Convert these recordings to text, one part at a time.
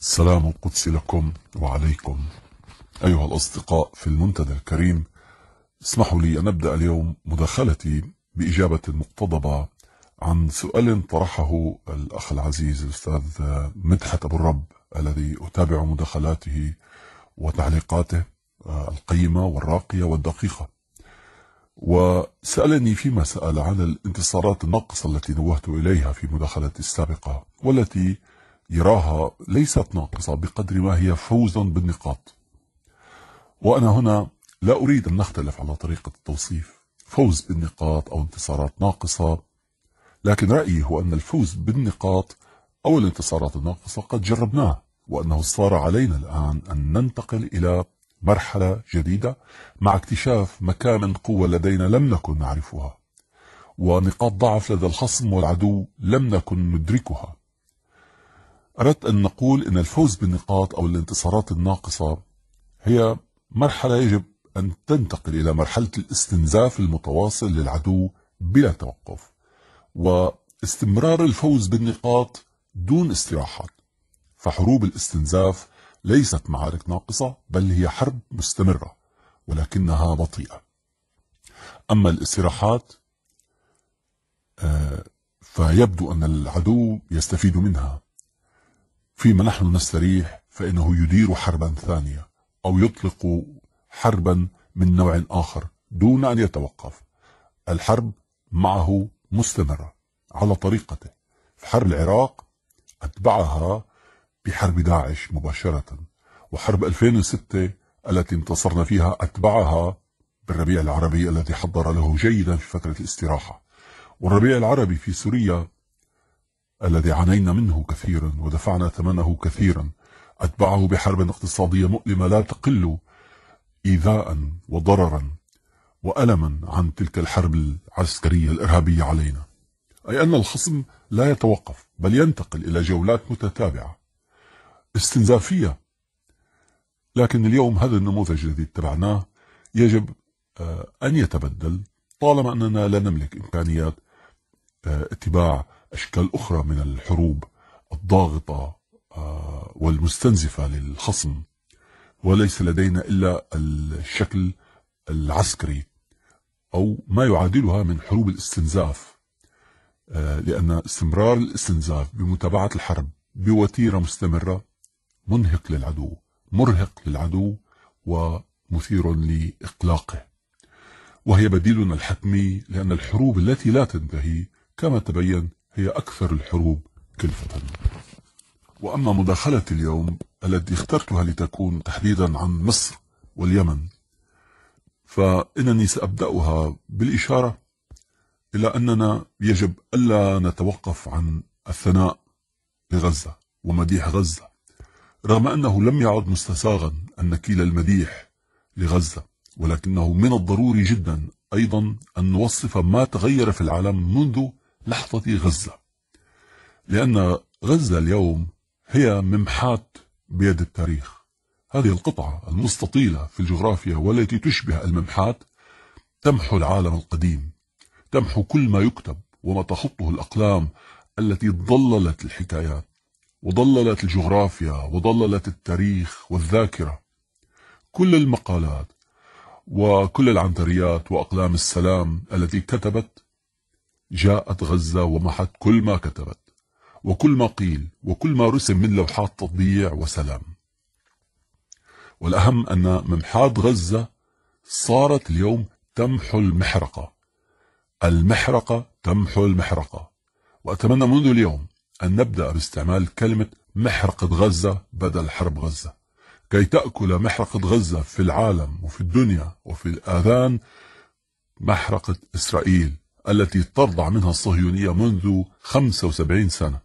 السلام القدس لكم وعليكم أيها الأصدقاء في المنتدى الكريم اسمحوا لي أن أبدأ اليوم مداخلتي بإجابة مقتضبة عن سؤال طرحه الأخ العزيز الأستاذ مدحت أبو الرب الذي أتابع مداخلاته وتعليقاته القيمة والراقية والدقيقة وسألني فيما سأل عن الانتصارات الناقصة التي نوهت إليها في مداخلتي السابقة والتي يراها ليست ناقصة بقدر ما هي فوز بالنقاط وأنا هنا لا أريد أن نختلف على طريقة التوصيف فوز بالنقاط أو انتصارات ناقصة لكن رأيي هو أن الفوز بالنقاط أو الانتصارات الناقصة قد جربناه وأنه صار علينا الآن أن ننتقل إلى مرحلة جديدة مع اكتشاف مكامن قوة لدينا لم نكن نعرفها ونقاط ضعف لدى الخصم والعدو لم نكن ندركها أردت أن نقول أن الفوز بالنقاط أو الانتصارات الناقصة هي مرحلة يجب أن تنتقل إلى مرحلة الاستنزاف المتواصل للعدو بلا توقف واستمرار الفوز بالنقاط دون استراحات فحروب الاستنزاف ليست معارك ناقصة بل هي حرب مستمرة ولكنها بطيئة أما الاستراحات آه، فيبدو أن العدو يستفيد منها فيما نحن نستريح فإنه يدير حربا ثانية أو يطلق حربا من نوع آخر دون أن يتوقف الحرب معه مستمرة على طريقته في حرب العراق أتبعها بحرب داعش مباشرة وحرب 2006 التي انتصرنا فيها أتبعها بالربيع العربي الذي حضر له جيدا في فترة الاستراحة والربيع العربي في سوريا الذي عانينا منه كثيرا ودفعنا ثمنه كثيرا أتبعه بحرب اقتصادية مؤلمة لا تقل إيذاء وضررا وألما عن تلك الحرب العسكرية الإرهابية علينا أي أن الخصم لا يتوقف بل ينتقل إلى جولات متتابعة استنزافية لكن اليوم هذا النموذج الذي اتبعناه يجب آه، أن يتبدل طالما أننا لا نملك إمكانيات آه، اتباع أشكال أخرى من الحروب الضاغطة آه، والمستنزفة للخصم وليس لدينا إلا الشكل العسكري أو ما يعادلها من حروب الاستنزاف آه، لأن استمرار الاستنزاف بمتابعة الحرب بوتيرة مستمرة منهق للعدو مرهق للعدو ومثير لإقلاقه وهي بديلنا الحتمي لأن الحروب التي لا تنتهي كما تبين هي أكثر الحروب كلفة وأما مداخلتي اليوم التي اخترتها لتكون تحديدا عن مصر واليمن فإنني سأبدأها بالإشارة إلى أننا يجب ألا نتوقف عن الثناء لغزة ومديح غزة رغم أنه لم يعد مستساغا أن نكيل المديح لغزة ولكنه من الضروري جدا أيضا أن نوصف ما تغير في العالم منذ لحظة غزة لأن غزة اليوم هي ممحات بيد التاريخ هذه القطعة المستطيلة في الجغرافيا والتي تشبه الممحات تمحو العالم القديم تمحو كل ما يكتب وما تخطه الأقلام التي ضللت الحكايات وضللت الجغرافيا وضللت التاريخ والذاكرة كل المقالات وكل العنتريات وأقلام السلام التي كتبت جاءت غزة ومحت كل ما كتبت وكل ما قيل وكل ما رسم من لوحات تضييع وسلام والأهم أن ممحات غزة صارت اليوم تمحو المحرقة المحرقة تمحو المحرقة وأتمنى منذ اليوم أن نبدأ باستعمال كلمة محرقة غزة بدل حرب غزة كي تأكل محرقة غزة في العالم وفي الدنيا وفي الآذان محرقة إسرائيل التي ترضع منها الصهيونية منذ 75 سنة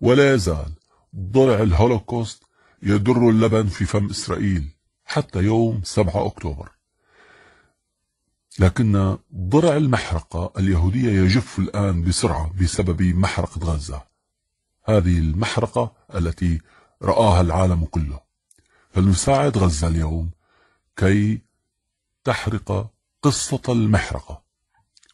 ولا يزال ضرع الهولوكوست يدر اللبن في فم إسرائيل حتى يوم 7 أكتوبر لكن ضرع المحرقة اليهودية يجف الآن بسرعة بسبب محرقة غزة هذه المحرقة التي رآها العالم كله فلنساعد غزة اليوم كي تحرق قصة المحرقة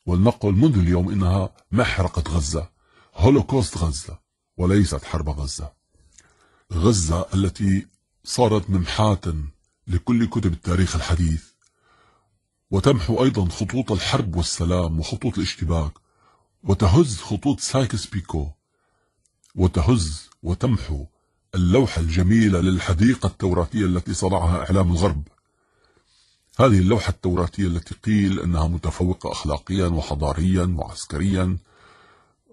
ولنقل منذ اليوم إنها محرقة غزة هولوكوست غزة وليست حرب غزة غزة التي صارت ممحاة لكل كتب التاريخ الحديث وتمحو أيضا خطوط الحرب والسلام وخطوط الاشتباك وتهز خطوط سايكس بيكو وتهز وتمحو اللوحة الجميلة للحديقة التوراتية التي صنعها إعلام الغرب هذه اللوحة التوراتية التي قيل أنها متفوقة أخلاقيا وحضاريا وعسكريا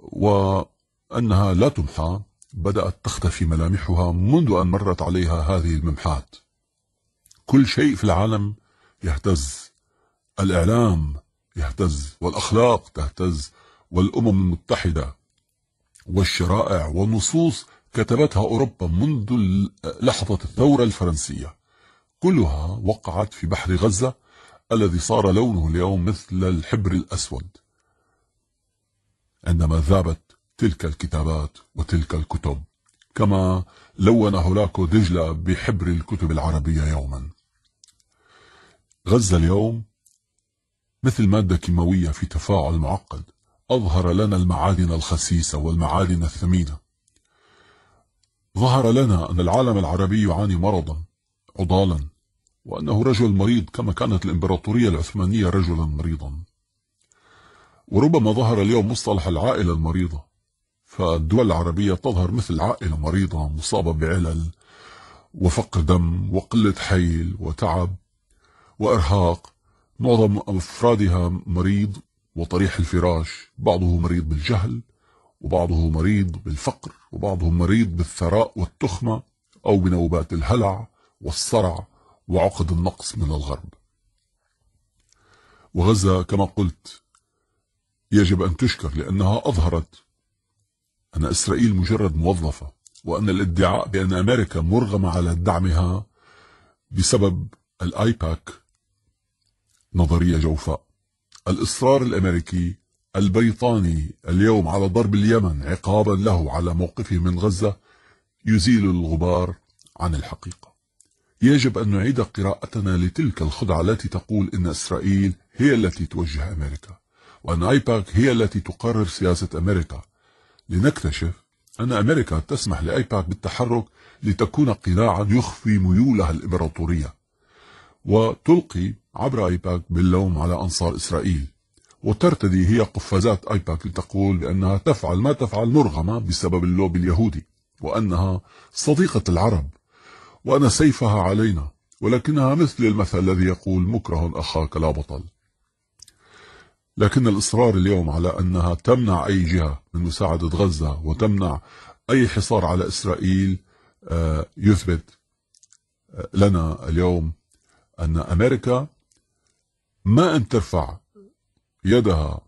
وأنها لا تمحى بدأت تختفي ملامحها منذ أن مرت عليها هذه الممحات كل شيء في العالم يهتز الإعلام يهتز والأخلاق تهتز والأمم المتحدة والشرائع ونصوص كتبتها أوروبا منذ لحظة الثورة الفرنسية كلها وقعت في بحر غزة الذي صار لونه اليوم مثل الحبر الأسود عندما ذابت تلك الكتابات وتلك الكتب كما لون هولاكو دجلة بحبر الكتب العربية يوما غزة اليوم مثل مادة كيماوية في تفاعل معقد أظهر لنا المعادن الخسيسة والمعادن الثمينة ظهر لنا أن العالم العربي يعاني مرضا عضالا وأنه رجل مريض كما كانت الإمبراطورية العثمانية رجلا مريضا وربما ظهر اليوم مصطلح العائلة المريضة فالدول العربية تظهر مثل عائلة مريضة مصابة بعلل وفقر دم وقلة حيل وتعب وإرهاق معظم أفرادها مريض وطريح الفراش بعضه مريض بالجهل وبعضه مريض بالفقر وبعضهم مريض بالثراء والتخمة أو بنوبات الهلع والصرع وعقد النقص من الغرب وغزة كما قلت يجب أن تشكر لأنها أظهرت أن إسرائيل مجرد موظفة وأن الادعاء بأن أمريكا مرغمة على دعمها بسبب الآيباك نظرية جوفاء الإصرار الأمريكي البريطاني اليوم على ضرب اليمن عقابا له على موقفه من غزة يزيل الغبار عن الحقيقة يجب أن نعيد قراءتنا لتلك الخدعة التي تقول إن إسرائيل هي التي توجه أمريكا وأن أيباك هي التي تقرر سياسة أمريكا لنكتشف أن أمريكا تسمح لأيباك بالتحرك لتكون قناعا يخفي ميولها الإمبراطورية وتلقي عبر أيباك باللوم على أنصار إسرائيل وترتدي هي قفازات أيباك لتقول بأنها تفعل ما تفعل مرغمة بسبب اللوبي اليهودي وأنها صديقة العرب وأن سيفها علينا ولكنها مثل المثل الذي يقول مكره أخاك لا بطل لكن الإصرار اليوم على أنها تمنع أي جهة من مساعدة غزة وتمنع أي حصار على إسرائيل آه، يثبت آه، لنا اليوم أن أمريكا ما أن ترفع يدها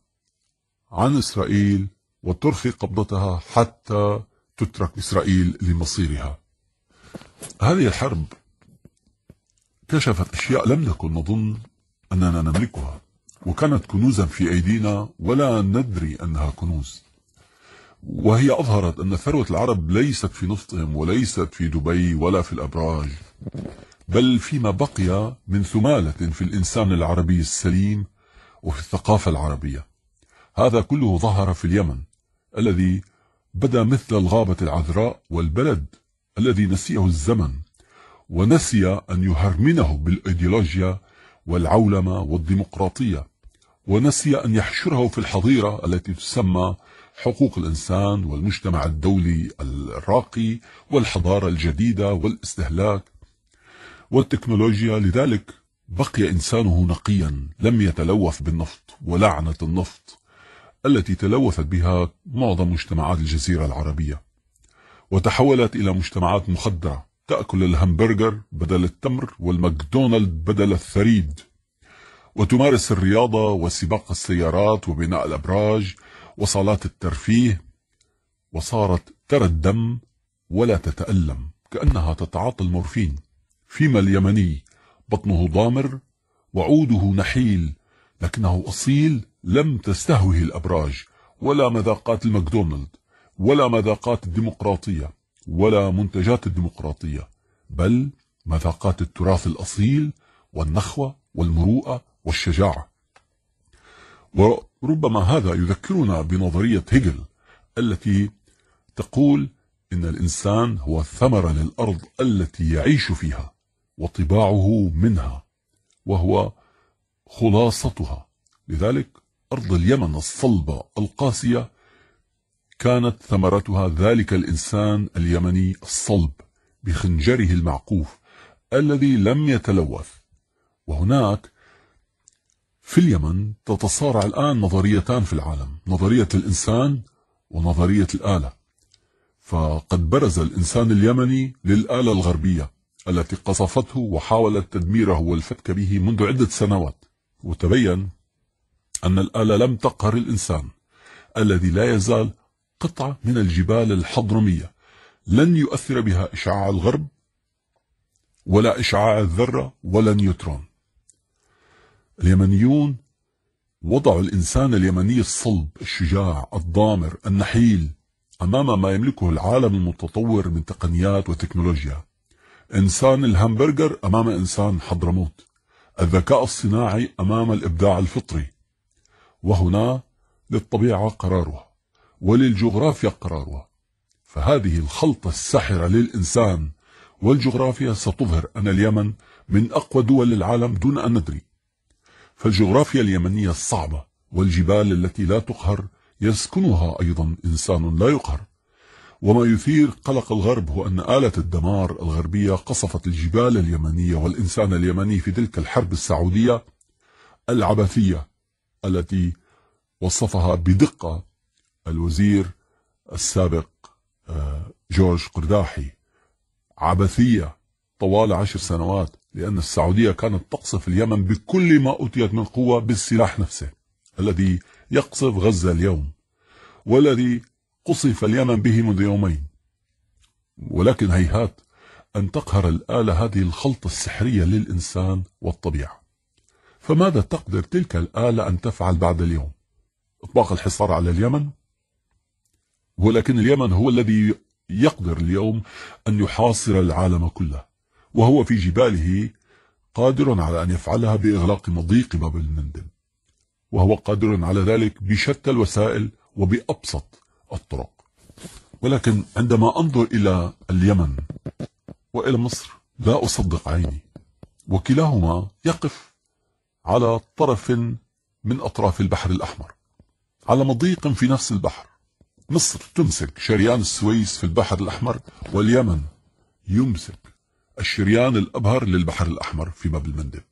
عن إسرائيل وترخي قبضتها حتى تترك إسرائيل لمصيرها هذه الحرب كشفت أشياء لم نكن نظن أننا نملكها وكانت كنوزا في أيدينا ولا ندري أنها كنوز وهي أظهرت أن ثروة العرب ليست في نفطهم وليست في دبي ولا في الأبراج بل فيما بقي من ثمالة في الإنسان العربي السليم وفي الثقافة العربية هذا كله ظهر في اليمن الذي بدا مثل الغابة العذراء والبلد الذي نسيه الزمن ونسي أن يهرمنه بالإيديولوجيا والعولمة والديمقراطية ونسي أن يحشره في الحظيرة التي تسمى حقوق الإنسان والمجتمع الدولي الراقي والحضارة الجديدة والاستهلاك والتكنولوجيا لذلك بقي إنسانه نقيا لم يتلوث بالنفط ولعنة النفط التي تلوثت بها معظم مجتمعات الجزيرة العربية وتحولت إلى مجتمعات مخدرة تأكل الهمبرجر بدل التمر والماكدونالد بدل الثريد وتمارس الرياضة وسباق السيارات وبناء الأبراج وصالات الترفيه وصارت ترى الدم ولا تتألم كأنها تتعاطى المورفين فيما اليمني بطنه ضامر وعوده نحيل لكنه أصيل لم تستهوه الأبراج ولا مذاقات الماكدونالد ولا مذاقات الديمقراطية ولا منتجات الديمقراطية بل مذاقات التراث الأصيل والنخوة والمروءة والشجاعة وربما هذا يذكرنا بنظرية هيجل التي تقول إن الإنسان هو الثمرة للأرض التي يعيش فيها وطباعه منها وهو خلاصتها لذلك أرض اليمن الصلبة القاسية كانت ثمرتها ذلك الإنسان اليمني الصلب بخنجره المعقوف الذي لم يتلوث وهناك في اليمن تتصارع الآن نظريتان في العالم نظرية الإنسان ونظرية الآلة فقد برز الإنسان اليمني للآلة الغربية التي قصفته وحاولت تدميره والفتك به منذ عدة سنوات وتبين أن الآلة لم تقهر الإنسان الذي لا يزال قطعة من الجبال الحضرمية لن يؤثر بها إشعاع الغرب ولا إشعاع الذرة ولا نيوترون اليمنيون وضعوا الإنسان اليمني الصلب الشجاع الضامر النحيل أمام ما يملكه العالم المتطور من تقنيات وتكنولوجيا إنسان الهمبرجر أمام إنسان حضرموت الذكاء الصناعي أمام الإبداع الفطري وهنا للطبيعة قرارها وللجغرافيا قرارها فهذه الخلطة الساحرة للإنسان والجغرافيا ستظهر أن اليمن من أقوى دول العالم دون أن ندري فالجغرافيا اليمنية الصعبة والجبال التي لا تقهر يسكنها أيضا إنسان لا يقهر وما يثير قلق الغرب هو أن آلة الدمار الغربية قصفت الجبال اليمنية والإنسان اليمني في تلك الحرب السعودية العبثية التي وصفها بدقة الوزير السابق آه، جورج قرداحي عبثية طوال عشر سنوات لأن السعودية كانت تقصف اليمن بكل ما أتيت من قوة بالسلاح نفسه الذي يقصف غزة اليوم والذي قصف اليمن به منذ يومين ولكن هيهات أن تقهر الآلة هذه الخلطة السحرية للإنسان والطبيعة فماذا تقدر تلك الآلة أن تفعل بعد اليوم؟ إطلاق الحصار على اليمن؟ ولكن اليمن هو الذي يقدر اليوم أن يحاصر العالم كله وهو في جباله قادر على أن يفعلها بإغلاق مضيق باب المندب وهو قادر على ذلك بشتى الوسائل وبأبسط الطرق ولكن عندما أنظر إلى اليمن وإلى مصر لا أصدق عيني وكلاهما يقف على طرف من أطراف البحر الأحمر على مضيق في نفس البحر مصر تمسك شريان السويس في البحر الأحمر واليمن يمسك الشريان الأبهر للبحر الأحمر في باب المندب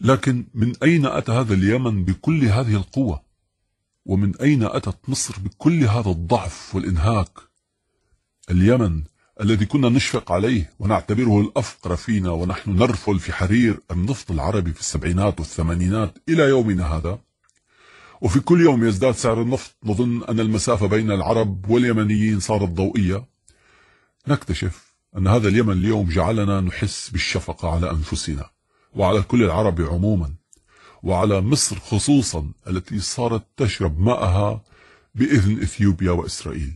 لكن من أين أتى هذا اليمن بكل هذه القوة ومن أين أتت مصر بكل هذا الضعف والإنهاك اليمن الذي كنا نشفق عليه ونعتبره الأفقر فينا ونحن نرفل في حرير النفط العربي في السبعينات والثمانينات إلى يومنا هذا وفي كل يوم يزداد سعر النفط نظن أن المسافة بين العرب واليمنيين صارت ضوئية نكتشف أن هذا اليمن اليوم جعلنا نحس بالشفقة على أنفسنا وعلى كل العرب عموما وعلى مصر خصوصا التي صارت تشرب ماءها بإذن إثيوبيا وإسرائيل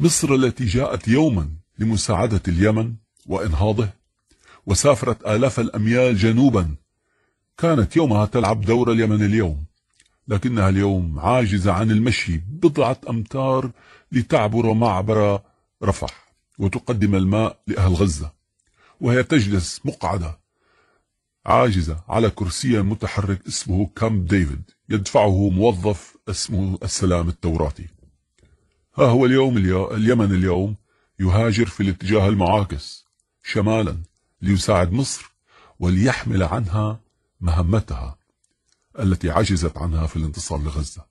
مصر التي جاءت يوما لمساعدة اليمن وإنهاضه وسافرت آلاف الأميال جنوبا كانت يومها تلعب دور اليمن اليوم لكنها اليوم عاجزة عن المشي بضعة أمتار لتعبر معبر رفح وتقدم الماء لأهل غزة وهي تجلس مقعدة عاجزة على كرسي متحرك اسمه كامب ديفيد يدفعه موظف اسمه السلام التوراتي ها هو اليوم اليمن اليوم يهاجر في الاتجاه المعاكس شمالا ليساعد مصر وليحمل عنها مهمتها التي عجزت عنها في الانتصار لغزة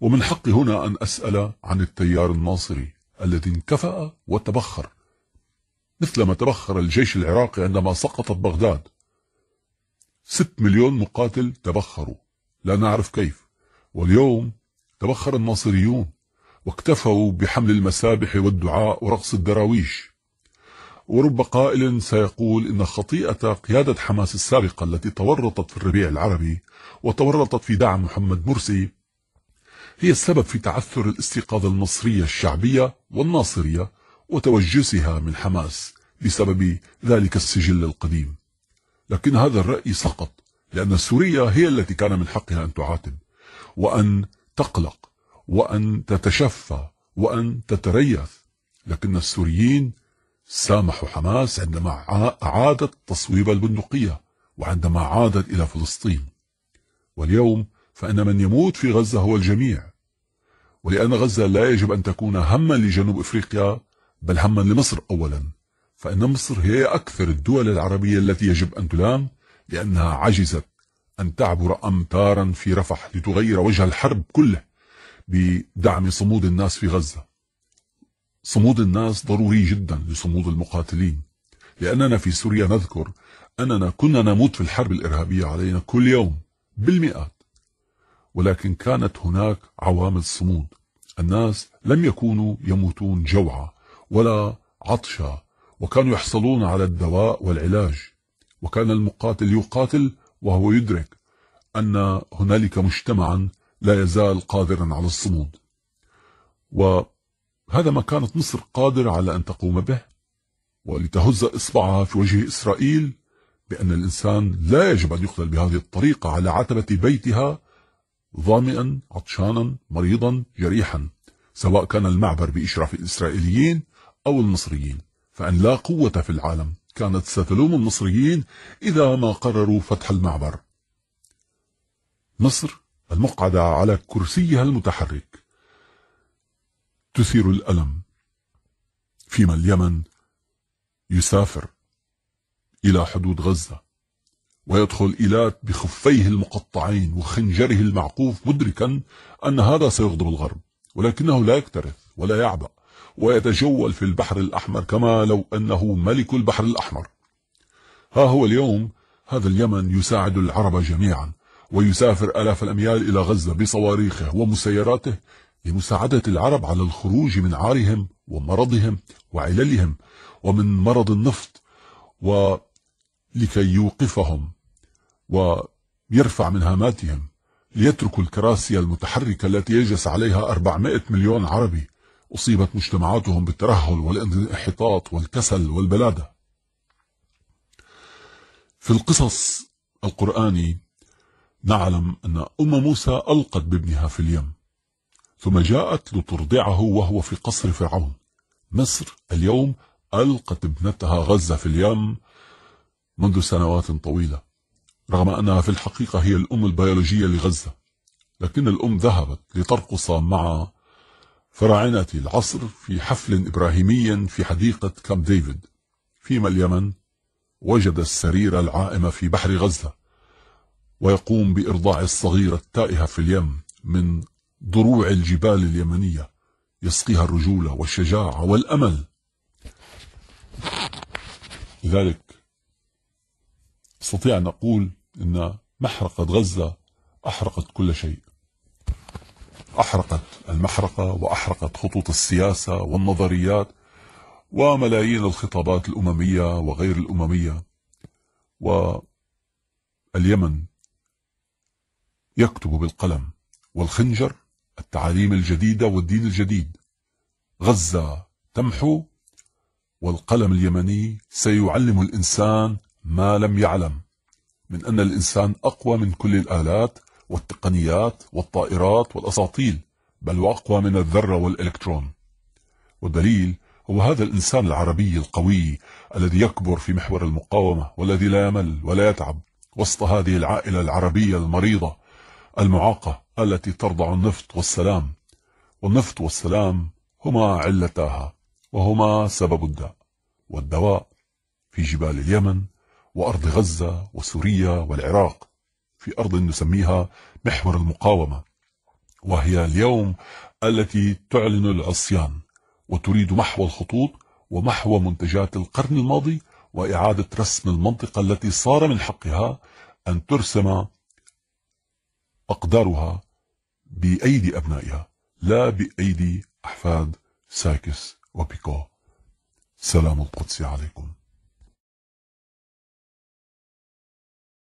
ومن حقي هنا أن أسأل عن التيار الناصري الذي انكفأ وتبخر مثلما تبخر الجيش العراقي عندما سقطت بغداد ست مليون مقاتل تبخروا لا نعرف كيف واليوم تبخر الناصريون واكتفوا بحمل المسابح والدعاء ورقص الدراويش ورب قائل سيقول إن خطيئة قيادة حماس السابقة التي تورطت في الربيع العربي وتورطت في دعم محمد مرسي هي السبب في تعثر الاستيقاظ المصرية الشعبية والناصرية وتوجسها من حماس بسبب ذلك السجل القديم لكن هذا الرأي سقط لأن سوريا هي التي كان من حقها أن تعاتب وأن تقلق وأن تتشفى وأن تتريث لكن السوريين سامحوا حماس عندما أعادت تصويب البندقية وعندما عادت إلى فلسطين واليوم فإن من يموت في غزة هو الجميع ولأن غزة لا يجب أن تكون هما لجنوب إفريقيا بل هما لمصر أولا فإن مصر هي أكثر الدول العربية التي يجب أن تلام لأنها عجزت أن تعبر أمتارا في رفح لتغير وجه الحرب كله بدعم صمود الناس في غزة صمود الناس ضروري جدا لصمود المقاتلين لأننا في سوريا نذكر أننا كنا نموت في الحرب الإرهابية علينا كل يوم بالمئات ولكن كانت هناك عوامل صمود الناس لم يكونوا يموتون جوعا ولا عطشا وكانوا يحصلون على الدواء والعلاج وكان المقاتل يقاتل وهو يدرك أن هنالك مجتمعا لا يزال قادرا على الصمود و هذا ما كانت مصر قادرة على أن تقوم به ولتهز إصبعها في وجه إسرائيل بأن الإنسان لا يجب أن يقتل بهذه الطريقة على عتبة بيتها ظامئا عطشانا مريضا جريحا سواء كان المعبر بإشراف الإسرائيليين أو المصريين فأن لا قوة في العالم كانت ستلوم المصريين إذا ما قرروا فتح المعبر مصر المقعدة على كرسيها المتحرك تثير الألم فيما اليمن يسافر إلى حدود غزة ويدخل إيلات بخفيه المقطعين وخنجره المعقوف مدركا أن هذا سيغضب الغرب ولكنه لا يكترث ولا يعبأ ويتجول في البحر الأحمر كما لو أنه ملك البحر الأحمر ها هو اليوم هذا اليمن يساعد العرب جميعا ويسافر آلاف الأميال إلى غزة بصواريخه ومسيراته لمساعدة العرب على الخروج من عارهم ومرضهم وعللهم ومن مرض النفط ولكي يوقفهم ويرفع من هاماتهم ليتركوا الكراسي المتحركة التي يجلس عليها 400 مليون عربي أصيبت مجتمعاتهم بالترهل والانحطاط والكسل والبلادة في القصص القرآني نعلم أن أم موسى ألقت بابنها في اليم ثم جاءت لترضعه وهو في قصر فرعون مصر اليوم ألقت ابنتها غزة في اليم منذ سنوات طويلة رغم أنها في الحقيقة هي الأم البيولوجية لغزة لكن الأم ذهبت لترقص مع فراعنة العصر في حفل إبراهيمي في حديقة كامب ديفيد فيما اليمن وجد السرير العائم في بحر غزة ويقوم بإرضاع الصغيرة التائهة في اليم من ضروع الجبال اليمنية يسقيها الرجولة والشجاعة والأمل لذلك استطيع أن أقول أن محرقة غزة أحرقت كل شيء أحرقت المحرقة وأحرقت خطوط السياسة والنظريات وملايين الخطابات الأممية وغير الأممية واليمن يكتب بالقلم والخنجر التعاليم الجديدة والدين الجديد غزة تمحو والقلم اليمني سيعلم الإنسان ما لم يعلم من أن الإنسان أقوى من كل الآلات والتقنيات والطائرات والأساطيل بل وأقوى من الذرة والإلكترون والدليل هو هذا الإنسان العربي القوي الذي يكبر في محور المقاومة والذي لا يمل ولا يتعب وسط هذه العائلة العربية المريضة المعاقة التي ترضع النفط والسلام والنفط والسلام هما علتاها وهما سبب الداء والدواء في جبال اليمن وأرض غزة وسوريا والعراق في أرض نسميها محور المقاومة وهي اليوم التي تعلن العصيان وتريد محو الخطوط ومحو منتجات القرن الماضي وإعادة رسم المنطقة التي صار من حقها أن ترسم أقدارها بأيدي أبنائها لا بأيدي أحفاد سايكس وبيكو سلام القدس عليكم